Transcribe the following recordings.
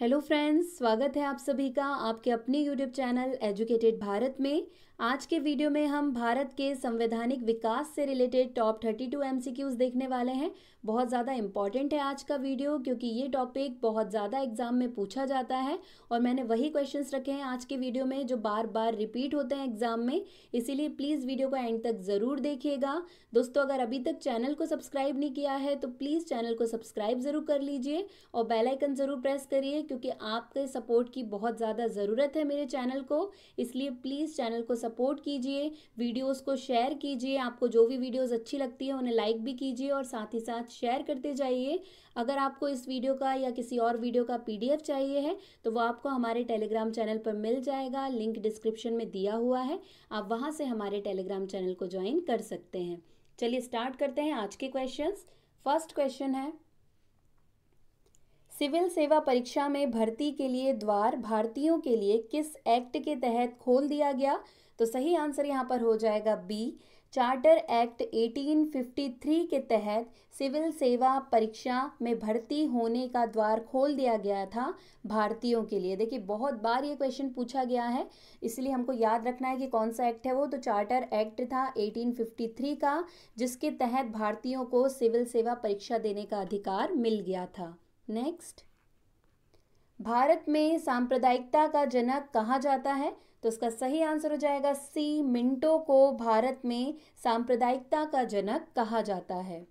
hello friends स्वागत है आप सभी का आपके अपने यूट्यूब चैनल एजुकेटेड भारत में आज के वीडियो में हम भारत के संवैधानिक विकास से रिलेटेड टॉप 32 एमसीक्यूज देखने वाले हैं बहुत ज़्यादा इम्पॉर्टेंट है आज का वीडियो क्योंकि ये टॉपिक बहुत ज़्यादा एग्जाम में पूछा जाता है और मैंने वही क्वेश्चन रखे हैं आज के वीडियो में जो बार बार रिपीट होते हैं एग्जाम में इसीलिए प्लीज़ वीडियो को एंड तक ज़रूर देखिएगा दोस्तों अगर अभी तक चैनल को सब्सक्राइब नहीं किया है तो प्लीज़ चैनल को सब्सक्राइब ज़रूर कर लीजिए और बेलाइकन ज़रूर प्रेस करिए क्योंकि आपके सपोर्ट की बहुत ज़्यादा ज़रूरत है मेरे चैनल को इसलिए प्लीज़ चैनल को सपोर्ट कीजिए वीडियोस को शेयर कीजिए आपको जो भी वीडियोस अच्छी लगती है उन्हें लाइक भी कीजिए और साथ ही साथ शेयर करते जाइए अगर आपको इस वीडियो का या किसी और वीडियो का पी चाहिए है तो वो आपको हमारे टेलीग्राम चैनल पर मिल जाएगा लिंक डिस्क्रिप्शन में दिया हुआ है आप वहाँ से हमारे टेलीग्राम चैनल को ज्वाइन कर सकते हैं चलिए स्टार्ट करते हैं आज के क्वेश्चंस फर्स्ट क्वेश्चन है सिविल सेवा परीक्षा में भर्ती के लिए द्वार भारतीयों के लिए किस एक्ट के तहत खोल दिया गया तो सही आंसर यहाँ पर हो जाएगा बी चार्टर एक्ट 1853 के तहत सिविल सेवा परीक्षा में भर्ती होने का द्वार खोल दिया गया था भारतीयों के लिए देखिए बहुत बार ये क्वेश्चन पूछा गया है इसलिए हमको याद रखना है कि कौन सा एक्ट है वो तो चार्टर एक्ट था 1853 का जिसके तहत भारतीयों को सिविल सेवा परीक्षा देने का अधिकार मिल गया था नेक्स्ट भारत में सांप्रदायिकता का जनक कहा जाता है तो उसका सही आंसर हो जाएगा सी मिंटो को भारत में सांप्रदायिकता का जनक कहा जाता है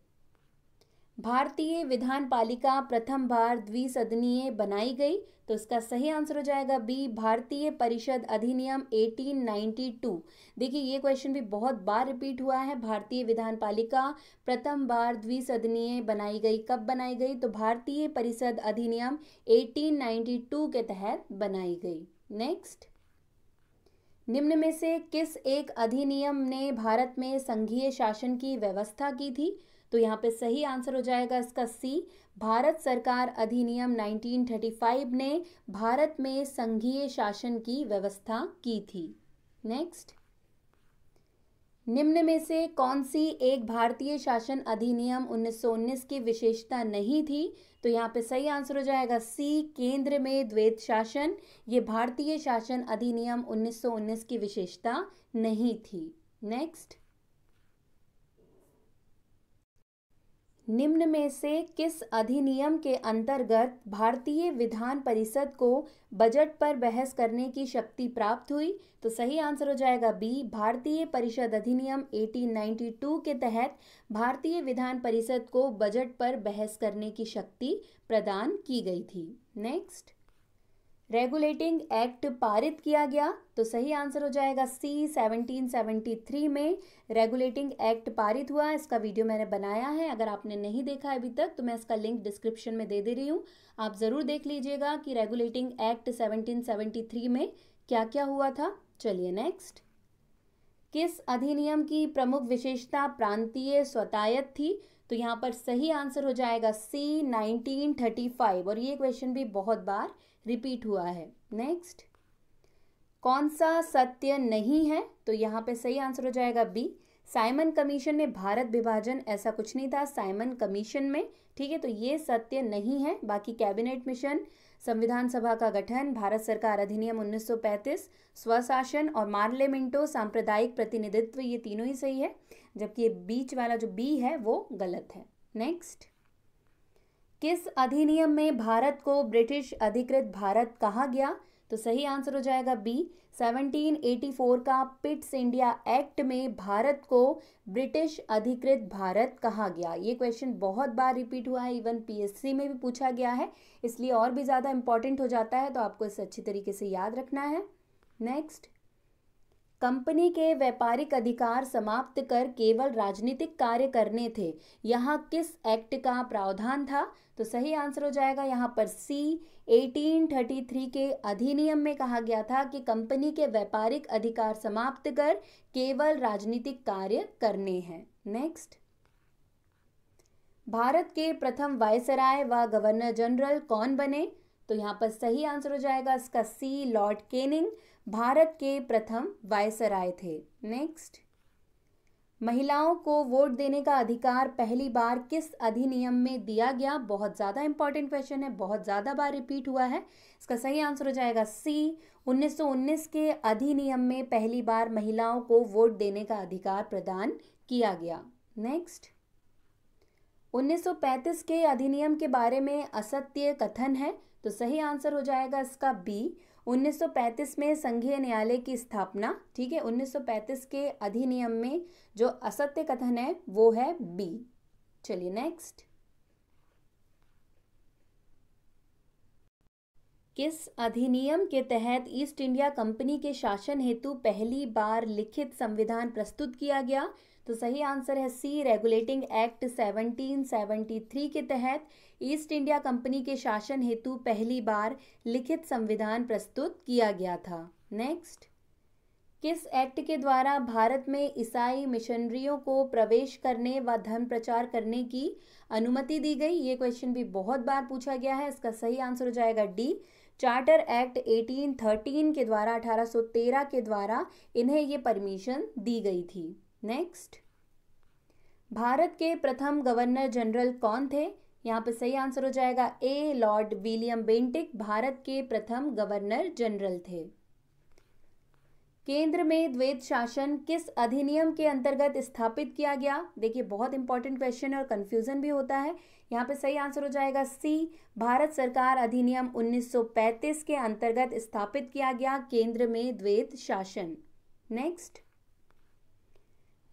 भारतीय विधान पालिका प्रथम बार द्विसदनीय बनाई गई तो इसका सही आंसर हो जाएगा बी भारतीय परिषद अधिनियम 1892 देखिए ये क्वेश्चन भी बहुत बार रिपीट हुआ है भारतीय विधान पालिका प्रथम बार द्विसदनीय बनाई गई कब बनाई गई तो भारतीय परिषद अधिनियम 1892 के तहत बनाई गई नेक्स्ट निम्न में से किस एक अधिनियम ने भारत में संघीय शासन की व्यवस्था की थी तो यहाँ पे सही आंसर हो जाएगा इसका सी भारत सरकार अधिनियम 1935 ने भारत में संघीय शासन की व्यवस्था की थी नेक्स्ट निम्न में से कौन सी एक भारतीय शासन अधिनियम उन्नीस की विशेषता नहीं थी तो यहाँ पे सही आंसर हो जाएगा सी केंद्र में द्वैत शासन ये भारतीय शासन अधिनियम उन्नीस की विशेषता नहीं थी नेक्स्ट निम्न में से किस अधिनियम के अंतर्गत भारतीय विधान परिषद को बजट पर बहस करने की शक्ति प्राप्त हुई तो सही आंसर हो जाएगा बी भारतीय परिषद अधिनियम 1892 के तहत भारतीय विधान परिषद को बजट पर बहस करने की शक्ति प्रदान की गई थी नेक्स्ट रेगुलेटिंग एक्ट पारित किया गया तो सही आंसर हो जाएगा सी 1773 में रेगुलेटिंग एक्ट पारित हुआ इसका वीडियो मैंने बनाया है अगर आपने नहीं देखा अभी तक तो मैं इसका लिंक डिस्क्रिप्शन में दे दे रही हूँ आप ज़रूर देख लीजिएगा कि रेगुलेटिंग एक्ट 1773 में क्या क्या हुआ था चलिए नेक्स्ट किस अधिनियम की प्रमुख विशेषता प्रांतीय स्वतायत थी तो यहाँ पर सही आंसर हो जाएगा सी नाइनटीन और ये क्वेश्चन भी बहुत बार रिपीट हुआ है नेक्स्ट कौन सा सत्य नहीं है तो यहाँ पे सही आंसर हो जाएगा बी साइमन कमीशन में भारत विभाजन ऐसा कुछ नहीं था साइमन कमीशन में ठीक है तो ये सत्य नहीं है बाकी कैबिनेट मिशन संविधान सभा का गठन भारत सरकार अधिनियम 1935 स्वशासन और मार्लेमेंटो सांप्रदायिक प्रतिनिधित्व ये तीनों ही सही है जबकि ये बीच वाला जो बी है वो गलत है नेक्स्ट किस अधिनियम में भारत को ब्रिटिश अधिकृत भारत कहा गया तो सही आंसर हो जाएगा बी 1784 का पिट्स इंडिया एक्ट में भारत को ब्रिटिश अधिकृत भारत कहा गया ये क्वेश्चन बहुत बार रिपीट हुआ है इवन पीएससी में भी पूछा गया है इसलिए और भी ज़्यादा इंपॉर्टेंट हो जाता है तो आपको इसे अच्छी तरीके से याद रखना है नेक्स्ट कंपनी के व्यापारिक अधिकार समाप्त कर केवल राजनीतिक कार्य करने थे यहाँ किस एक्ट का प्रावधान था तो सही आंसर हो जाएगा यहाँ पर सी 1833 के अधिनियम में कहा गया था कि कंपनी के व्यापारिक अधिकार समाप्त कर केवल राजनीतिक कार्य करने हैं नेक्स्ट भारत के प्रथम वायसराय व वा गवर्नर जनरल कौन बने तो यहाँ पर सही आंसर हो जाएगा इसका सी लॉर्ड केनिंग भारत के प्रथम वायसराय थे नेक्स्ट महिलाओं को वोट देने का अधिकार पहली बार किस अधिनियम में दिया गया बहुत ज़्यादा इंपॉर्टेंट क्वेश्चन है बहुत ज़्यादा बार रिपीट हुआ है इसका सही आंसर हो जाएगा सी 1919 के अधिनियम में पहली बार महिलाओं को वोट देने का अधिकार प्रदान किया गया नेक्स्ट 1935 के अधिनियम के बारे में असत्य कथन है तो सही आंसर हो जाएगा इसका बी 1935 में संघीय न्यायालय की स्थापना ठीक है 1935 के अधिनियम में जो असत्य कथन है वो है बी चलिए नेक्स्ट किस अधिनियम के तहत ईस्ट इंडिया कंपनी के शासन हेतु पहली बार लिखित संविधान प्रस्तुत किया गया तो सही आंसर है सी रेगुलेटिंग एक्ट 1773 के तहत ईस्ट इंडिया कंपनी के शासन हेतु पहली बार लिखित संविधान प्रस्तुत किया गया था नेक्स्ट किस एक्ट के द्वारा भारत में ईसाई मिशनरियों को प्रवेश करने व धर्म प्रचार करने की अनुमति दी गई ये क्वेश्चन भी बहुत बार पूछा गया है इसका सही आंसर हो जाएगा डी चार्टर एक्ट 1813 के द्वारा 1813 के द्वारा इन्हें ये परमिशन दी गई थी नेक्स्ट भारत के प्रथम गवर्नर जनरल कौन थे यहाँ पर सही आंसर हो जाएगा A Lord William Bentinck Bharat के प्रथम गवर्नर जनरल थे केंद्र में द्वैत शासन किस अधिनियम के अंतर्गत स्थापित किया गया देखिए बहुत इंपॉर्टेंट क्वेश्चन और कंफ्यूजन भी होता है यहाँ पे सही आंसर हो जाएगा सी भारत सरकार अधिनियम 1935 के अंतर्गत स्थापित किया गया केंद्र में द्वैत शासन नेक्स्ट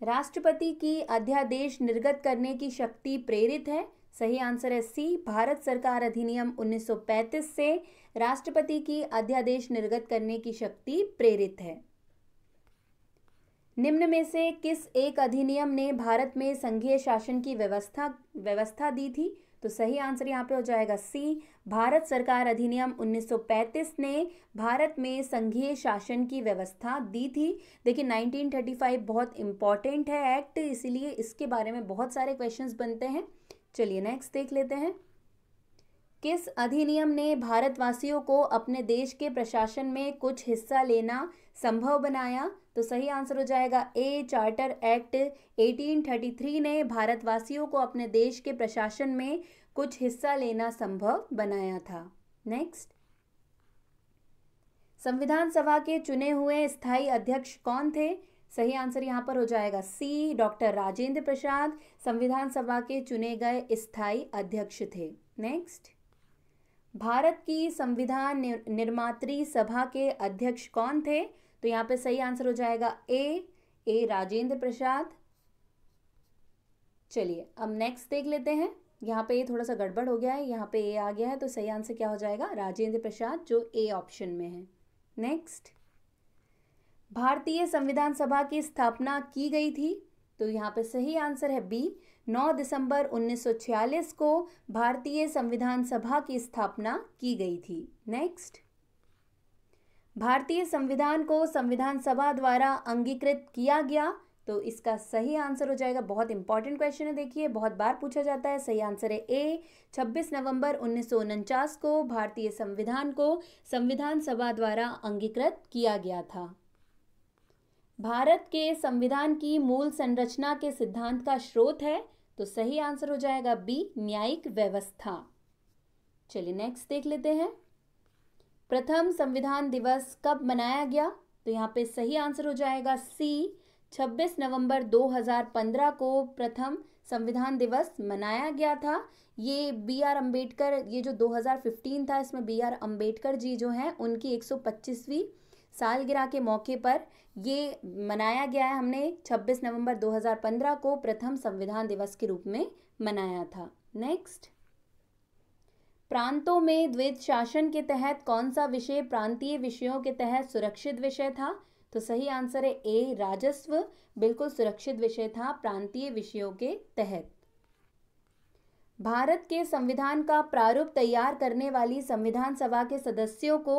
राष्ट्रपति की अध्यादेश निर्गत करने की शक्ति प्रेरित है सही आंसर है सी भारत सरकार अधिनियम 1935 से राष्ट्रपति की अध्यादेश निर्गत करने की शक्ति प्रेरित है निम्न में से किस एक अधिनियम ने भारत में संघीय शासन की व्यवस्था व्यवस्था दी थी तो सही आंसर यहाँ पे हो जाएगा सी भारत सरकार अधिनियम 1935 ने भारत में संघीय शासन की व्यवस्था दी थी देखिए 1935 बहुत इंपॉर्टेंट है एक्ट इसीलिए इसके बारे में बहुत सारे क्वेश्चंस बनते हैं चलिए नेक्स्ट देख लेते हैं किस अधिनियम ने भारतवासियों को अपने देश के प्रशासन में कुछ हिस्सा लेना संभव बनाया तो सही आंसर हो जाएगा ए चार्टर एक्ट 1833 ने भारतवासियों को अपने देश के प्रशासन में कुछ हिस्सा लेना संभव बनाया था नेक्स्ट संविधान सभा के चुने हुए स्थायी अध्यक्ष कौन थे सही आंसर यहाँ पर हो जाएगा सी डॉक्टर राजेंद्र प्रसाद संविधान सभा के चुने गए स्थायी अध्यक्ष थे नेक्स्ट भारत की संविधान निर्मात्री सभा के अध्यक्ष कौन थे तो यहां पे सही आंसर हो जाएगा ए ए राजेंद्र प्रसाद चलिए अब नेक्स्ट देख लेते हैं यहाँ पे ये थोड़ा सा गड़बड़ हो गया है यहाँ पे ए आ गया है तो सही आंसर क्या हो जाएगा राजेंद्र प्रसाद जो ए ऑप्शन में है नेक्स्ट भारतीय संविधान सभा की स्थापना की गई थी तो यहाँ पे सही आंसर है बी 9 दिसंबर 1946 को भारतीय संविधान सभा की स्थापना की गई थी नेक्स्ट भारतीय संविधान को संविधान सभा द्वारा अंगीकृत किया गया तो इसका सही आंसर हो जाएगा बहुत इंपॉर्टेंट क्वेश्चन है देखिए बहुत बार पूछा जाता है सही आंसर है ए 26 नवंबर उन्नीस को भारतीय संविधान को संविधान सभा द्वारा अंगीकृत किया गया था भारत के संविधान की मूल संरचना के सिद्धांत का स्रोत है तो सही आंसर हो जाएगा बी न्यायिक व्यवस्था चलिए नेक्स्ट देख लेते हैं प्रथम संविधान दिवस कब मनाया गया तो यहाँ पे सही आंसर हो जाएगा सी 26 नवंबर 2015 को प्रथम संविधान दिवस मनाया गया था ये बी आर अम्बेडकर ये जो 2015 था इसमें बी आर अम्बेडकर जी जो हैं उनकी 125वीं सालगिरह के मौके पर ये मनाया गया है हमने 26 नवंबर 2015 को प्रथम संविधान दिवस के रूप में मनाया था नेक्स्ट प्रांतों में द्वित शासन के तहत कौन सा विषय प्रांतीय विषयों के तहत सुरक्षित विषय था तो सही आंसर है ए राजस्व बिल्कुल सुरक्षित विषय था प्रांतीय विषयों के तहत भारत के संविधान का प्रारूप तैयार करने वाली संविधान सभा के सदस्यों को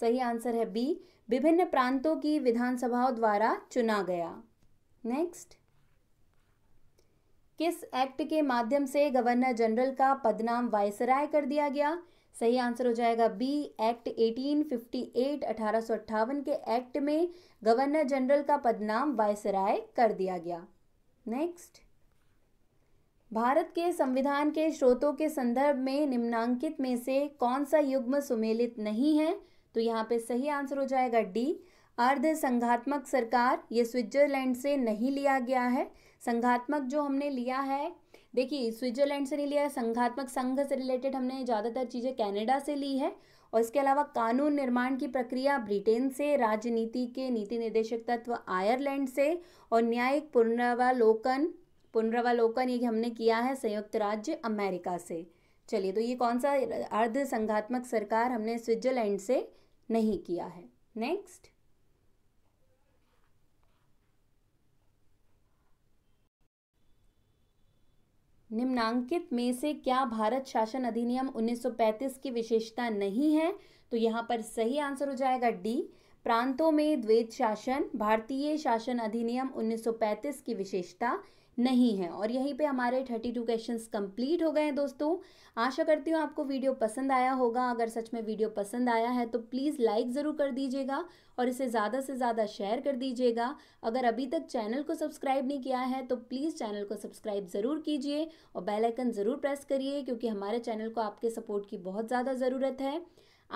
सही आंसर है बी विभिन्न प्रांतों की विधानसभाओं द्वारा चुना गया नेक्स्ट किस एक्ट के माध्यम से गवर्नर जनरल का पदनाम वायसराय कर दिया गया सही आंसर हो जाएगा बी एक्ट 1858 अठारह के एक्ट में गवर्नर जनरल का पदनाम वायसराय कर दिया गया नेक्स्ट भारत के संविधान के स्रोतों के संदर्भ में निम्नांकित में से कौन सा युग्म सुमेलित नहीं है तो यहाँ पे सही आंसर हो जाएगा डी अर्ध संघात्मक सरकार ये स्विट्जरलैंड से नहीं लिया गया है संघात्मक जो हमने लिया है देखिए स्विट्जरलैंड से नहीं लिया संघात्मक संघ से रिलेटेड हमने ज़्यादातर चीज़ें कैनेडा से ली है और इसके अलावा कानून निर्माण की प्रक्रिया ब्रिटेन से राजनीति के नीति निर्देशक तत्व आयरलैंड से और न्यायिक पुनरावलोकन पुनरावलोकन ये हमने किया है संयुक्त राज्य अमेरिका से चलिए तो ये कौन सा अर्ध संघात्मक सरकार हमने स्विट्जरलैंड से नहीं किया है नेक्स्ट निम्नांकित में से क्या भारत शासन अधिनियम 1935 की विशेषता नहीं है तो यहाँ पर सही आंसर हो जाएगा डी प्रांतों में द्वैत शासन भारतीय शासन अधिनियम 1935 की विशेषता नहीं है और यहीं पे हमारे 32 क्वेश्चन कंप्लीट हो गए हैं दोस्तों आशा करती हूँ आपको वीडियो पसंद आया होगा अगर सच में वीडियो पसंद आया है तो प्लीज़ लाइक ज़रूर कर दीजिएगा और इसे ज़्यादा से ज़्यादा शेयर कर दीजिएगा अगर अभी तक चैनल को सब्सक्राइब नहीं किया है तो प्लीज़ चैनल को सब्सक्राइब ज़रूर कीजिए और बेलाइकन ज़रूर प्रेस करिए क्योंकि हमारे चैनल को आपके सपोर्ट की बहुत ज़्यादा ज़रूरत है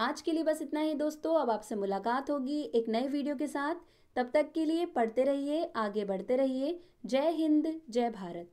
आज के लिए बस इतना ही दोस्तों अब आपसे मुलाकात होगी एक नए वीडियो के साथ तब तक के लिए पढ़ते रहिए आगे बढ़ते रहिए जय हिंद जय भारत